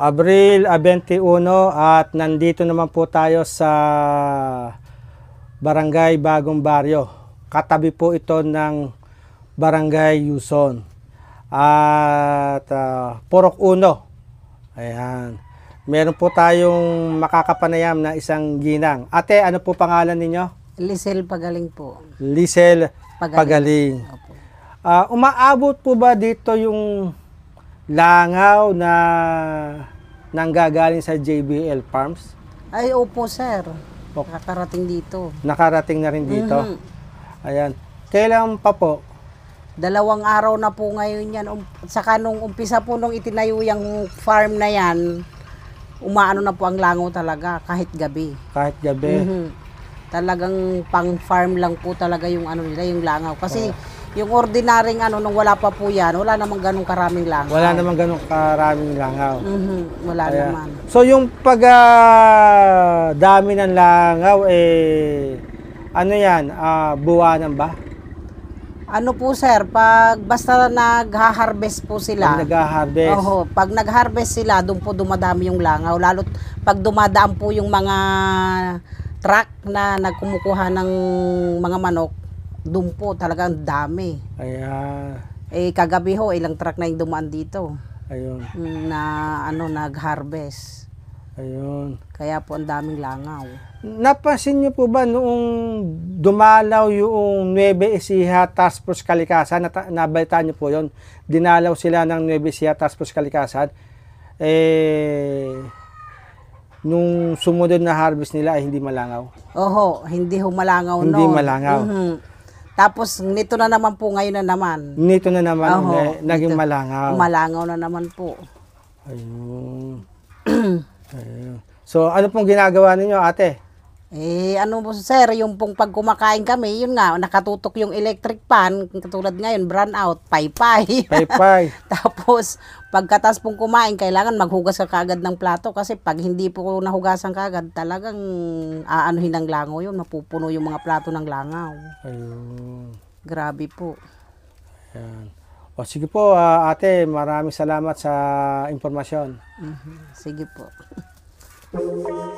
Abril 21 ah, at nandito naman po tayo sa Barangay Bagong Baryo. Katabi po ito ng Barangay Yuson. At uh, ah, Porok Uno. Ayan. Meron po tayong makakapanayam na isang ginang. Ate, ano po pangalan ninyo? Lisel Pagaling po. Lisel Pagaling. Pagaling. Uh, umaabot po ba dito yung langaw na nanggagaling sa JBL Farms? Ay, opo, sir. Po. Nakarating dito. Nakarating na rin dito? Mm-hmm. Ayan. Kailan pa po? Dalawang araw na po ngayon yan. Um, saka nung umpisa po nung itinayo yung farm na yan, umaano na po ang langaw talaga kahit gabi. Kahit gabi? Mm-hmm. Talagang pang farm lang po talaga yung ano nila, yung langaw. Kasi oh yung ordinaryong ano, nung wala pa po yan, wala namang ganung karaming lang. Wala namang ganung karaming langaw. Mhm, wala Kaya- naman. So yung pag ah, dami ng langaw eh ano yan, ah, buwanan ba? Ano po sir, pag basta nagha-harvest po sila. Pag sila. nag-harvest. Oho, pag nag-harvest sila, doon po dumadami yung langaw. Lalo't pag dumadaan po yung mga truck na nagkumukuha ng mga manok, doon po talagang dami. Ayan. Eh kagabi ho ilang truck na yung dumaan dito. Ayun. Na ano nag-harvest. Ayun. Kaya po ang daming langaw. Napansin niyo po ba noong dumalaw yung Nueva Ecija Task Force Kalikasan, nata- nabalitaan niyo po yon dinalaw sila ng Nueva Ecija Task Force Kalikasan, eh, nung sumunod na harvest nila ay hindi malangaw. Oho, hindi ho malangaw Hindi noon. malangaw. Mhm. Tapos nito na naman po ngayon na naman. Nito na naman, Oho, na, eh, naging nito. malangaw. Malangaw na naman po. Ayun. Ayun. So ano pong ginagawa ninyo ate? Eh, ano po sir, yung pong pag kumakain kami, yun nga, nakatutok yung electric pan, katulad ngayon, brand out, paypay. Paypay. Tapos, pagkatas pong kumain, kailangan maghugas ka kagad ng plato kasi pag hindi po nahugasan kagad, talagang aanuhin ng langaw yun, mapupuno yung mga plato ng langaw. Ayun. Grabe po. Ayan. O sige po, uh, ate, maraming salamat sa impormasyon. Mm-hmm. Sige po.